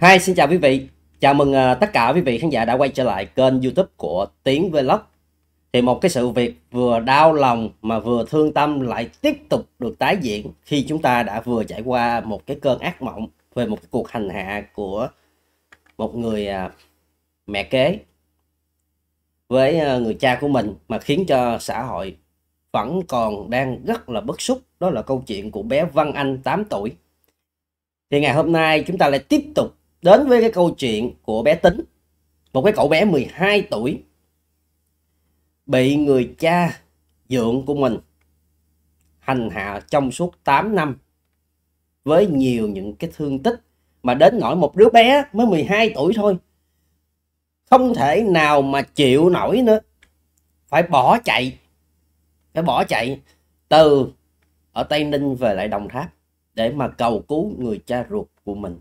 hai xin chào quý vị. Chào mừng ờ, tất cả quý vị khán giả đã quay trở lại kênh YouTube của Tiến Vlog. Thì một cái sự việc vừa đau lòng mà vừa thương tâm lại tiếp tục được tái diễn khi chúng ta đã vừa trải qua một cái cơn ác mộng về một cuộc hành hạ của một người ờ, mẹ kế với ờ, người cha của mình mà khiến cho xã hội vẫn còn đang rất là bức xúc. Đó là câu chuyện của bé Văn Anh 8 tuổi. Thì ngày hôm nay chúng ta lại tiếp tục đến với cái câu chuyện của bé Tính, một cái cậu bé 12 tuổi bị người cha dượng của mình hành hạ trong suốt 8 năm với nhiều những cái thương tích mà đến nỗi một đứa bé mới 12 tuổi thôi không thể nào mà chịu nổi nữa phải bỏ chạy phải bỏ chạy từ ở Tây Ninh về lại Đồng Tháp để mà cầu cứu người cha ruột của mình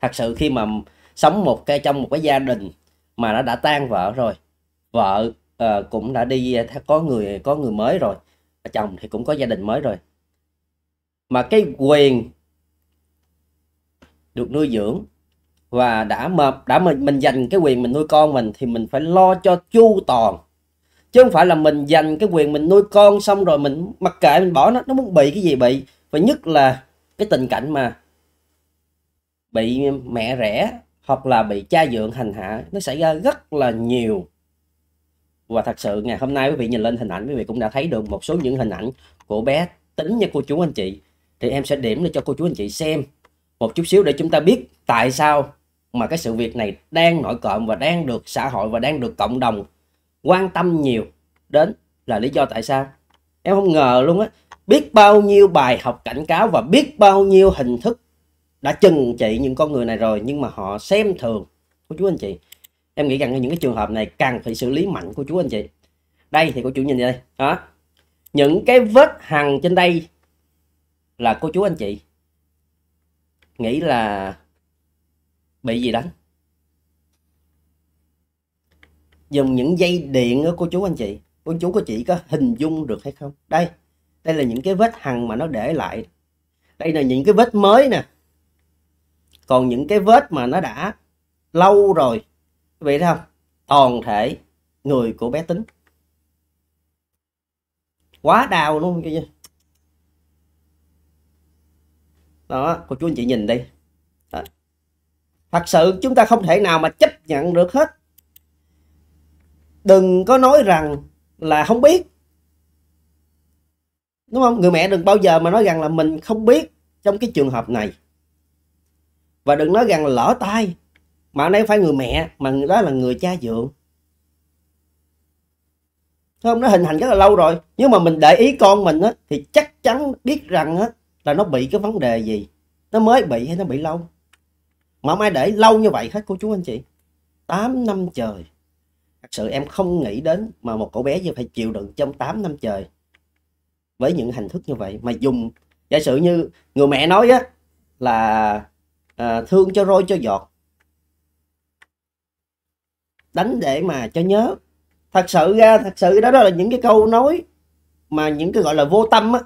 thật sự khi mà sống một cái trong một cái gia đình mà nó đã tan vợ rồi vợ uh, cũng đã đi có người có người mới rồi chồng thì cũng có gia đình mới rồi mà cái quyền được nuôi dưỡng và đã mập đã mình mình dành cái quyền mình nuôi con mình thì mình phải lo cho chu toàn chứ không phải là mình dành cái quyền mình nuôi con xong rồi mình mặc kệ mình bỏ nó nó muốn bị cái gì bị và nhất là cái tình cảnh mà bị mẹ rẻ hoặc là bị cha dượng hành hạ nó xảy ra rất là nhiều và thật sự ngày hôm nay quý vị nhìn lên hình ảnh quý vị cũng đã thấy được một số những hình ảnh của bé tính nha cô chú anh chị thì em sẽ điểm để cho cô chú anh chị xem một chút xíu để chúng ta biết tại sao mà cái sự việc này đang nổi cộm và đang được xã hội và đang được cộng đồng quan tâm nhiều đến là lý do tại sao em không ngờ luôn á biết bao nhiêu bài học cảnh cáo và biết bao nhiêu hình thức đã chừng trị những con người này rồi nhưng mà họ xem thường của chú anh chị em nghĩ rằng những cái trường hợp này càng phải xử lý mạnh của chú anh chị đây thì cô chú nhìn đây đó những cái vết hằn trên đây là cô chú anh chị nghĩ là bị gì đánh dùng những dây điện đó cô chú anh chị cô chú cô chị có hình dung được hay không đây đây là những cái vết hằn mà nó để lại đây là những cái vết mới nè còn những cái vết mà nó đã lâu rồi vậy vị thấy không toàn thể người của bé tính quá đau luôn kia đó cô chú anh chị nhìn đi đó. thật sự chúng ta không thể nào mà chấp nhận được hết đừng có nói rằng là không biết đúng không người mẹ đừng bao giờ mà nói rằng là mình không biết trong cái trường hợp này và đừng nói rằng lỡ tay mà nay phải người mẹ mà đó là người cha dượng không nó hình thành rất là lâu rồi nhưng mà mình để ý con mình á, thì chắc chắn biết rằng á, là nó bị cái vấn đề gì nó mới bị hay nó bị lâu mà mai để lâu như vậy hết cô chú anh chị 8 năm trời thật sự em không nghĩ đến mà một cậu bé như phải chịu đựng trong 8 năm trời với những hình thức như vậy mà dùng giả sử như người mẹ nói á là à, thương cho roi cho giọt đánh để mà cho nhớ thật sự ra thật sự đó, đó là những cái câu nói mà những cái gọi là vô tâm á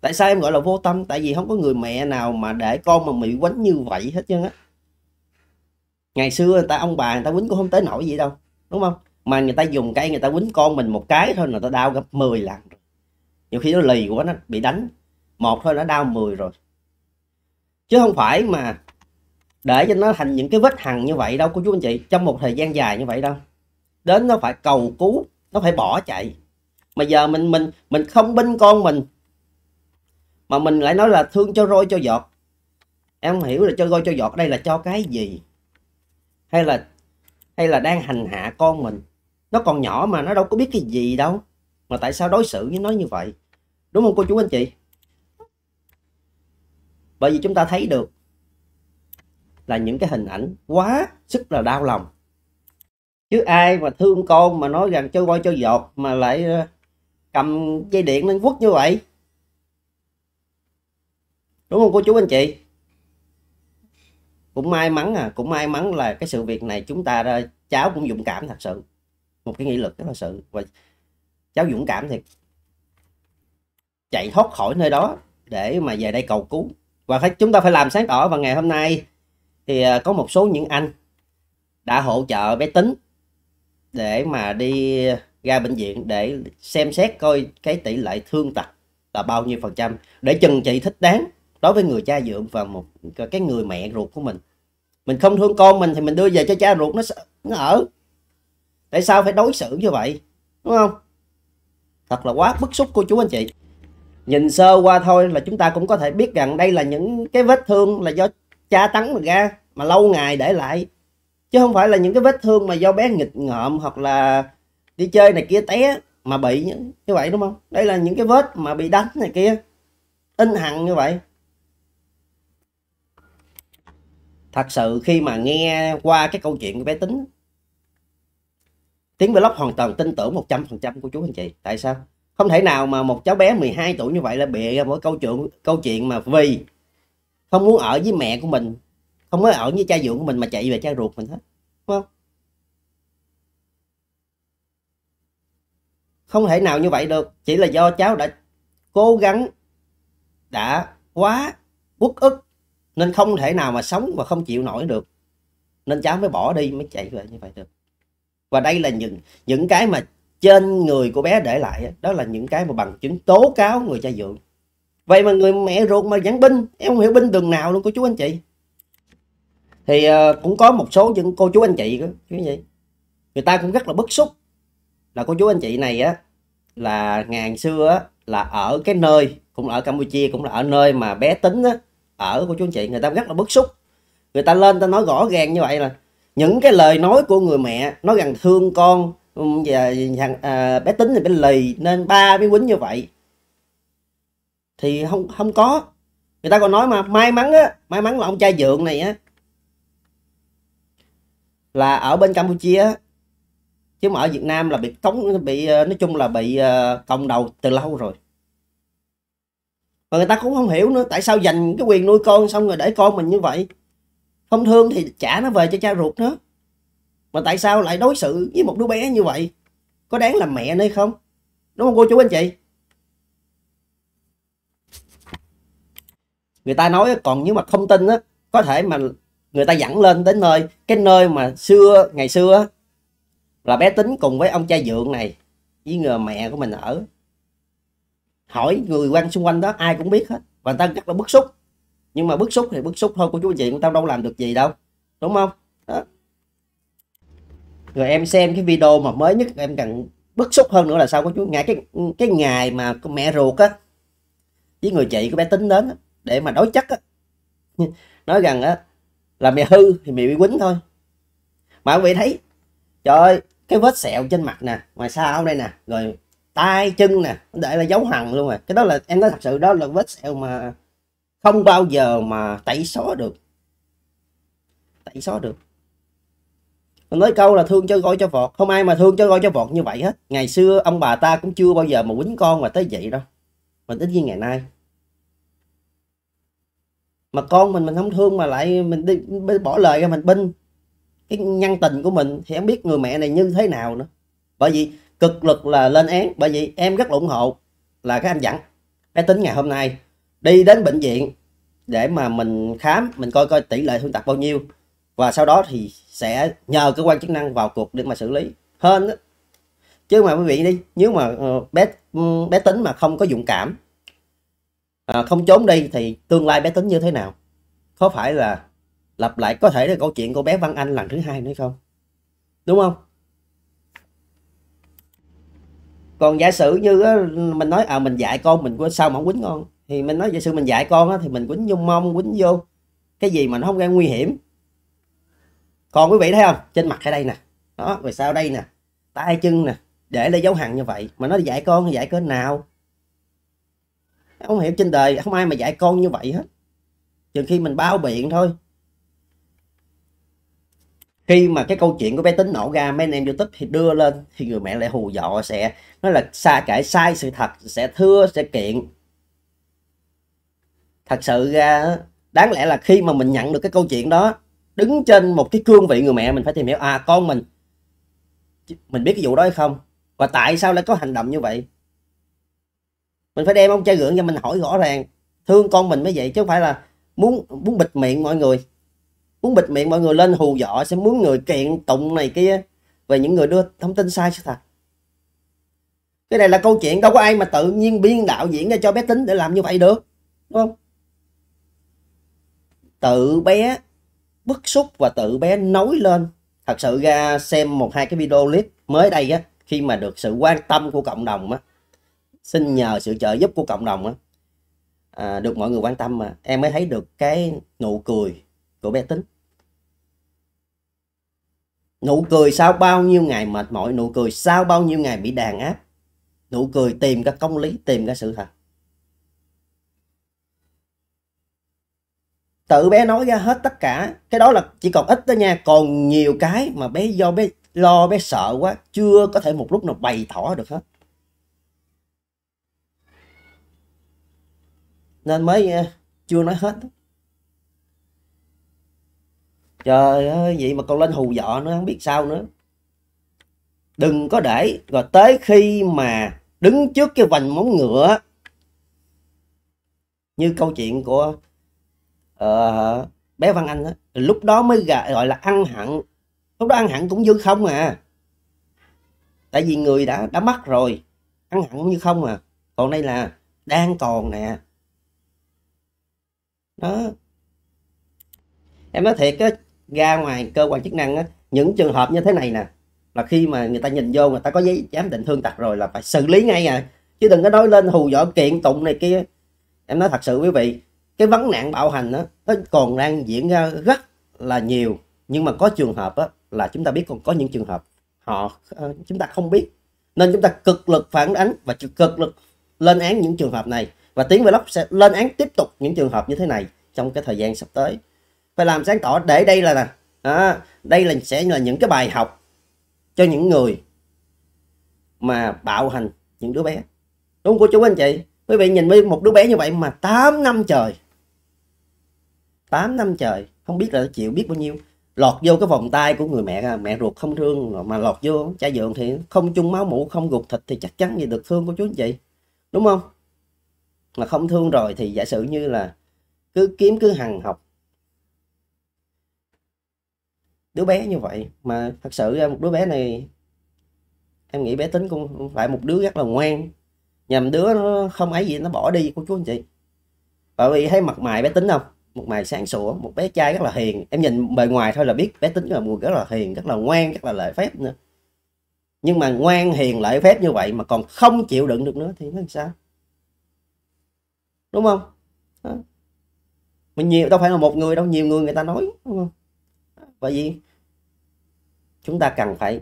tại sao em gọi là vô tâm tại vì không có người mẹ nào mà để con mà bị quánh như vậy hết trơn á ngày xưa người ta ông bà người ta quýnh cũng không tới nổi vậy đâu đúng không mà người ta dùng cây người ta quýnh con mình một cái thôi là ta đau gấp 10 lần nhiều khi nó lì quá nó bị đánh một thôi nó đau 10 rồi chứ không phải mà để cho nó thành những cái vết hằn như vậy đâu cô chú anh chị trong một thời gian dài như vậy đâu đến nó phải cầu cứu nó phải bỏ chạy mà giờ mình mình mình không binh con mình mà mình lại nói là thương cho roi cho giọt em hiểu là cho roi cho giọt đây là cho cái gì hay là hay là đang hành hạ con mình nó còn nhỏ mà nó đâu có biết cái gì đâu mà tại sao đối xử với nó như vậy đúng không cô chú anh chị bởi vì chúng ta thấy được là những cái hình ảnh quá sức là đau lòng chứ ai mà thương con mà nói rằng chơi voi chơi giọt mà lại ờ, cầm dây điện lên quất như vậy đúng không cô chú anh chị cũng may mắn à cũng may mắn là cái sự việc này chúng ta đã, ờ, cháu cũng dũng cảm thật sự một cái nghị lực rất là sự và cháu dũng cảm thì chạy thoát khỏi nơi đó để mà về đây cầu cứu và phải, chúng ta phải làm sáng tỏ và ngày hôm nay thì à, có một số những anh đã hỗ trợ bé tính để mà đi ra bệnh viện để xem xét coi cái tỷ lệ thương tật là bao nhiêu phần trăm để chừng trị thích đáng đối với người cha dượng và một cái người mẹ ruột của mình mình không thương con mình thì mình đưa về cho cha ruột nó nó ở tại sao phải đối xử như vậy đúng không thật là quá bức xúc cô chú anh chị nhìn sơ qua thôi là chúng ta cũng có thể biết rằng đây là những cái vết thương là do cha tấn mà ra mà lâu ngày để lại chứ không phải là những cái vết thương mà do bé nghịch ngợm hoặc là đi chơi này kia té mà bị như vậy đúng không đây là những cái vết mà bị đánh này kia in hằng như vậy thật sự khi mà nghe qua cái câu chuyện của bé tính tiếng vlog hoàn toàn tin tưởng 100% của chú anh chị tại sao không thể nào mà một cháu bé 12 tuổi như vậy là bịa ra mỗi câu chuyện câu chuyện mà vì không muốn ở với mẹ của mình không muốn ở với cha dưỡng của mình mà chạy về cha ruột mình hết đúng không không thể nào như vậy được chỉ là do cháu đã cố gắng đã quá uất ức nên không thể nào mà sống và không chịu nổi được nên cháu mới bỏ đi mới chạy về như vậy được và đây là những những cái mà trên người của bé để lại đó là những cái mà bằng chứng tố cáo người cha dượng vậy mà người mẹ ruột mà giảng binh em không hiểu binh đường nào luôn cô chú anh chị thì ờ, cũng có một số những cô chú anh chị cái gì người ta cũng rất là bức xúc là cô chú anh chị này á là ngàn xưa á, là ở cái nơi cũng ở Campuchia cũng là ở nơi mà bé tính á, ở cô chú anh chị người ta rất là bức xúc người ta lên ta nói rõ ràng như vậy là những cái lời nói của người mẹ nói rằng thương con và thằng à, bé tính thì bé lì nên ba mới quýnh như vậy thì không không có người ta còn nói mà may mắn á may mắn là ông cha dượng này á là ở bên campuchia chứ mà ở việt nam là bị cống bị ờ, nói chung là bị uh, cộng đầu từ lâu rồi và người ta cũng không hiểu nữa tại sao dành cái quyền nuôi con xong rồi để con mình như vậy không thương thì trả nó về cho cha ruột nữa mà tại sao lại đối xử với một đứa bé như vậy có đáng làm mẹ nơi không đúng không cô chú anh chị người ta nói còn nếu mà không tin á có thể mà người ta dẫn lên đến nơi cái nơi mà xưa ngày xưa là bé tính cùng với ông cha dượng này với người mẹ của mình ở hỏi người quanh xung quanh đó ai cũng biết hết và người ta rất là bức xúc nhưng mà bức xúc thì bức xúc thôi cô chú anh chị tao đâu làm được gì đâu đúng không đó rồi em xem cái video mà mới nhất em càng bức xúc hơn nữa là sao có chú ngay cái cái ngày mà con mẹ ruột á với người chị của bé tính đến á, để mà đối chất á nói rằng á là mẹ hư thì mẹ bị quýnh thôi mà quý vị thấy trời ơi cái vết sẹo trên mặt nè ngoài sao đây nè rồi tay chân nè để là dấu hằn luôn rồi à. cái đó là em nói thật sự đó là vết sẹo mà không bao giờ mà tẩy xóa được tẩy xóa được mình nói câu là thương cho voi cho vọt Không ai mà thương cho voi cho vọt như vậy hết Ngày xưa ông bà ta cũng chưa bao giờ mà quýnh con mà tới vậy đâu Mình ít như ngày nay Mà con mình mình không thương mà lại Mình đi, bỏ lời ra mình binh Cái nhân tình của mình Thì em biết người mẹ này như thế nào nữa Bởi vì cực lực là lên án Bởi vì em rất ủng hộ Là cái anh dặn Cái tính ngày hôm nay Đi đến bệnh viện để mà mình khám mình coi coi tỷ lệ thương tật bao nhiêu và sau đó thì sẽ nhờ cơ quan chức năng vào cuộc để mà xử lý hơn đó. chứ mà quý vị đi nếu mà ờ, bé ừ, bé tính mà không có dũng cảm à, không trốn đi thì tương lai bé tính như thế nào có phải là lặp lại có thể là câu chuyện của bé Văn Anh lần thứ hai nữa không đúng không còn giả sử như á, mình nói à mình dạy con mình quên sao mà không quýnh con thì mình nói giả sử mình dạy con á, thì mình quýnh nhung mông quýnh vô cái gì mà nó không gây nguy hiểm còn quý vị thấy không trên mặt ở đây nè đó rồi sau đây nè tay chân nè để lại dấu hằn như vậy mà nó dạy con dạy cỡ nào không hiểu trên đời không ai mà dạy con như vậy hết trừ khi mình bao biện thôi khi mà cái câu chuyện của bé tính nổ ra mấy anh em youtube thì đưa lên thì người mẹ lại hù dọ sẽ nói là xa kể sai sự thật sẽ thưa sẽ kiện thật sự ra đáng lẽ là khi mà mình nhận được cái câu chuyện đó đứng trên một cái cương vị người mẹ mình phải tìm hiểu à con mình mình biết cái vụ đó hay không và tại sao lại có hành động như vậy mình phải đem ông cha gượng cho mình hỏi rõ ràng thương con mình mới vậy chứ không phải là muốn muốn bịt miệng mọi người muốn bịt miệng mọi người lên hù dọa sẽ muốn người kiện tụng này kia về những người đưa thông tin sai sự thật cái này là câu chuyện đâu có ai mà tự nhiên biên đạo diễn ra cho bé tính để làm như vậy được đúng không tự bé bức xúc và tự bé nói lên thật sự ra xem một hai cái video clip mới đây á khi mà được sự quan tâm của cộng đồng á xin nhờ sự trợ giúp của cộng đồng á à, được mọi người quan tâm mà em mới thấy được cái nụ cười của bé tính nụ cười sau bao nhiêu ngày mệt mỏi nụ cười sau bao nhiêu ngày bị đàn áp nụ cười tìm ra công lý tìm ra sự thật tự bé nói ra hết tất cả cái đó là chỉ còn ít đó nha còn nhiều cái mà bé do bé lo bé sợ quá chưa có thể một lúc nào bày tỏ được hết nên mới ờ, chưa nói hết trời ơi vậy mà còn lên hù dọ nữa không biết sao nữa đừng có để rồi tới khi mà đứng trước cái vành móng ngựa như câu chuyện của uh, bé Văn Anh đó, lúc đó mới gọi là ăn hẳn lúc đó ăn hẳn cũng dư không à tại vì người đã đã mất rồi ăn hẳn cũng như không à còn đây là đang còn nè đó em nói thiệt á ra ngoài cơ quan chức năng á những trường hợp như thế này nè là khi mà người ta nhìn vô người ta có giấy giám định thương tật rồi là phải xử lý ngay à chứ đừng có nói lên hù dọa kiện tụng này kia em nói thật sự quý vị cái vấn nạn bạo hành đó, nó còn đang diễn ra rất là nhiều nhưng mà có trường hợp đó, là chúng ta biết còn có những trường hợp họ ờ, chúng ta không biết nên chúng ta cực lực phản ánh và cực lực lên án những trường hợp này và tiếng vlog sẽ lên án tiếp tục những trường hợp như thế này trong cái thời gian sắp tới phải làm sáng tỏ để đây là nè à, đây là sẽ là những cái bài học cho những người mà bạo hành những đứa bé đúng của chú anh chị quý vị nhìn với một đứa bé như vậy mà 8 năm trời 8 năm trời không biết là chịu biết bao nhiêu lọt vô cái vòng tay của người mẹ mẹ ruột không thương mà lọt vô cha dượng thì không chung máu mũ không gục thịt thì chắc chắn gì được thương của chú anh chị đúng không mà không thương rồi thì giả sử như là cứ kiếm cứ hằng học đứa bé như vậy mà thật sự một um, đứa bé này em nghĩ bé tính cũng phải một đứa rất là ngoan nhầm đứa nó không ấy gì nó bỏ đi của chú anh chị bởi vì thấy mặt mày bé tính không một mày sáng sủa một bé trai rất là hiền em nhìn bề ngoài thôi là biết bé tính là mùi rất là hiền rất là ngoan rất là lợi phép nữa nhưng mà ngoan hiền lợi phép như vậy mà còn không chịu đựng được nữa thì nó làm sao đúng không đó. mình nhiều đâu phải là một người đâu nhiều người người ta nói đúng không bởi vì chúng ta cần phải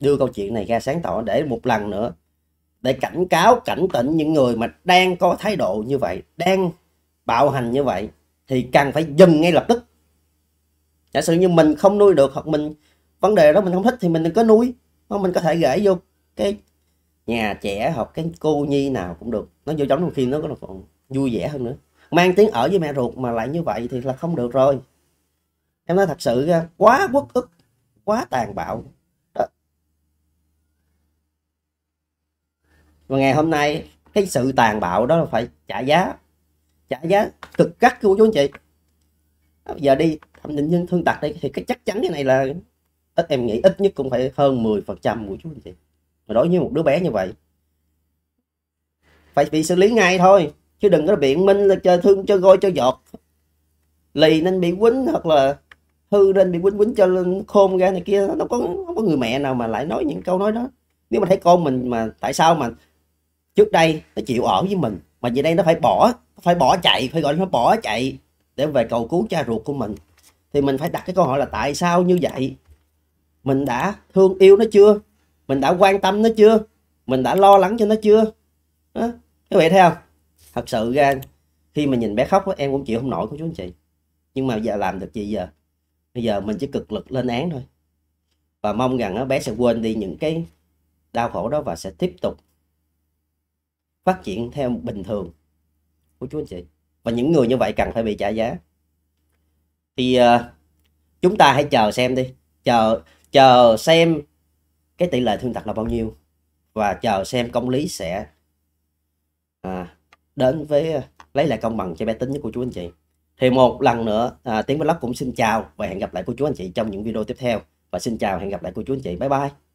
đưa câu chuyện này ra sáng tỏ để một lần nữa để cảnh cáo cảnh tỉnh những người mà đang có thái độ như vậy đang bạo hành như vậy thì cần phải dừng ngay lập tức giả sử như mình không nuôi được hoặc mình vấn đề đó mình không thích thì mình đừng có nuôi không mình có thể gửi vô cái nhà trẻ hoặc cái cô nhi nào cũng được nó vô giống trong khi nó còn vui vẻ hơn nữa mang tiếng ở với mẹ ruột mà lại như vậy thì là không được rồi em nói thật sự quá quất ức quá tàn bạo và ngày hôm nay cái sự tàn bạo đó là phải trả giá trả giá cực gắt của chú anh chị à, giờ đi thẩm định nhân thương tật đây thì cái chắc chắn cái này là ít em nghĩ ít nhất cũng phải hơn 10 phần trăm của chú anh chị mà đối với một đứa bé như vậy phải bị xử lý ngay thôi chứ đừng có biện minh là chơi thương cho gôi cho giọt lì nên bị quýnh hoặc là hư nên bị quýnh quýnh cho khôn ra này kia nó có không có người mẹ nào mà lại nói những câu nói đó nếu mà thấy con mình mà tại sao mà trước đây nó chịu ở với mình mà vì đây nó phải bỏ phải bỏ chạy phải gọi nó bỏ chạy để về cầu cứu cha ruột của mình thì mình phải đặt cái câu hỏi là tại sao như vậy mình đã thương yêu nó chưa mình đã quan tâm nó chưa mình đã lo lắng cho nó chưa đó. các vị thấy không thật sự ra khi mà nhìn bé khóc em cũng chịu không nổi của chú anh chị nhưng mà giờ làm được gì giờ bây giờ mình chỉ cực lực lên án thôi và mong rằng bé sẽ quên đi những cái đau khổ đó và sẽ tiếp tục phát triển theo bình thường của chú anh chị và những người như vậy cần phải bị trả giá thì uh, chúng ta hãy chờ xem đi chờ chờ xem cái tỷ lệ thương tật là bao nhiêu và chờ xem công lý sẽ à, đến với ờ, lấy lại công bằng cho bé tính nhất của chú anh chị thì một lần nữa à, tiếng blog cũng xin chào và hẹn gặp lại cô chú anh chị trong những video tiếp theo và xin chào hẹn gặp lại cô chú anh chị bye bye